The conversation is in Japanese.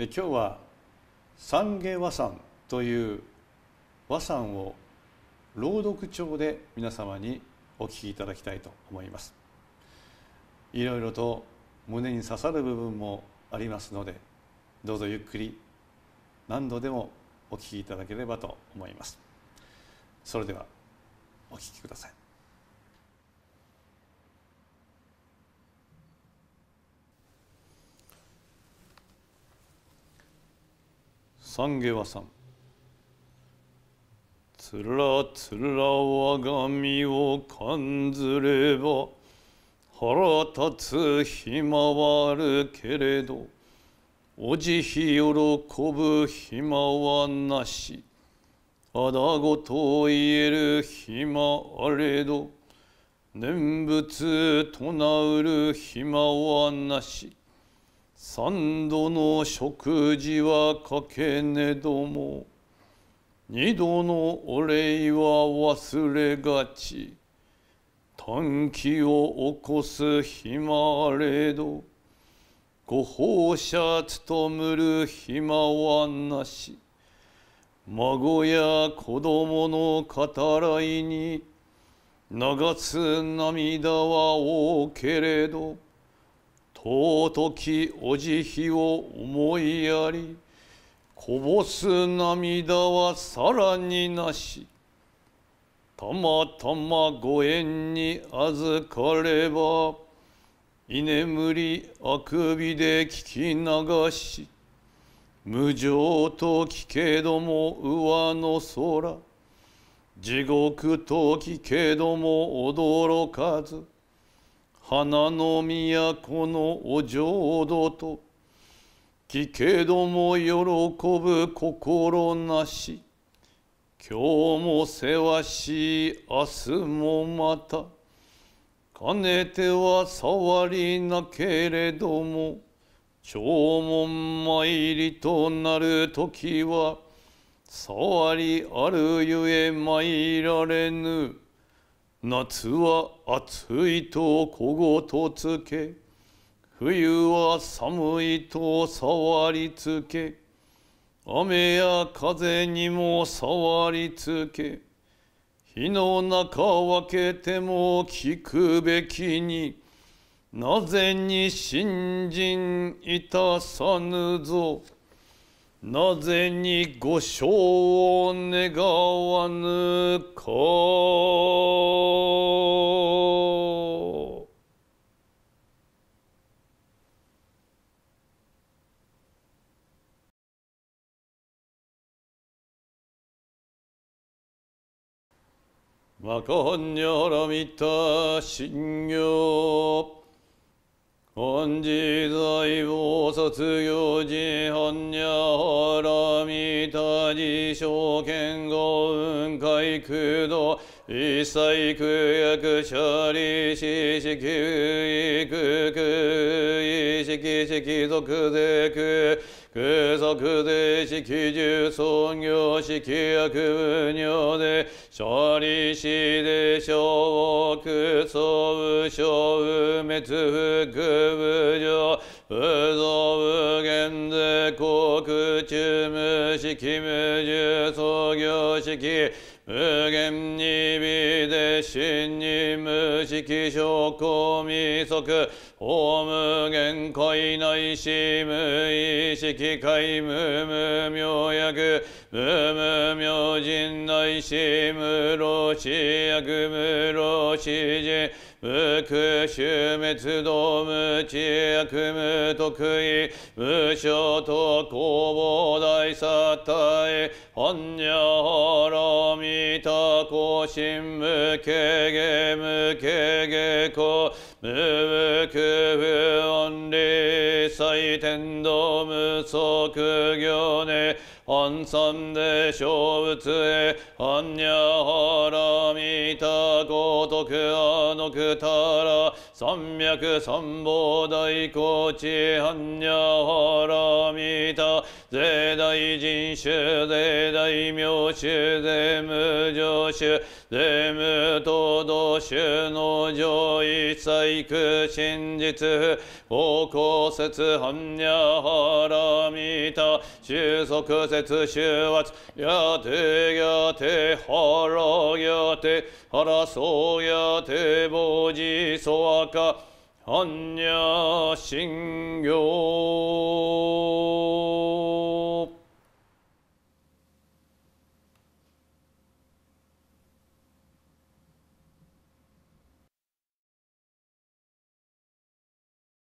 今日は三下和算という和算を朗読帳で皆様にお聞きいただきたいと思いますいろいろと胸に刺さる部分もありますのでどうぞゆっくり何度でもお聞きいただければと思いますそれではお聞きください상계さん。つらつら我が身を感ずれば腹立つ暇はあるけれどお慈悲喜ぶ暇はなしあだごと言える暇あれど念仏唱うる暇はなし三度の食事はかけねども二度のお礼は忘れがち短気を起こす暇あれどご奉者務むる暇はなし孫や子供の語らいに流す涙は多けれど尊きお慈悲を思いやりこぼす涙はさらになしたまたまご縁に預かれば居眠りあくびで聞き流し無情と聞けども上の空地獄と聞けども驚かず花の都のお浄土と聞けども喜ぶ心なし今日もせわしい明日もまたかねては触りなけれども弔問参りとなる時は触りあるゆえ参られぬ。夏は暑いと小言つけ冬は寒いと触りつけ雨や風にも触りつけ火の中分けても聞くべきになぜに信人いたさぬぞなぜに御所を願わぬかまかんにょろみたしんぎょう。本時在を卒業時本にゃほろみた自称剣豪雲海空洞一切き役者理士式育き意識式くでく。空作税式重創業式薬無尿で処理しで小奥総無小無滅不空無常不増無限税航空中無式無重創業式無限に微で真に無識証拠未足法無限界内し無意識界無無明薬無無明人内し無老死薬無老死人無空襲滅動無知悪無得意無償と公募大殺隊般若波羅蜜多行進無形芸無形芸行無無空不恩理祭天道無即行ね安産で小仏へにゃはらみたごとくあのくたら三脈三宝大高知にゃはらみた、税大人種税大名種税無常種ト税務等同州の上位細工真実方向説般若波羅蜜多収束説収圧テてテハラらやてはらそうやてぼじそわか般若心経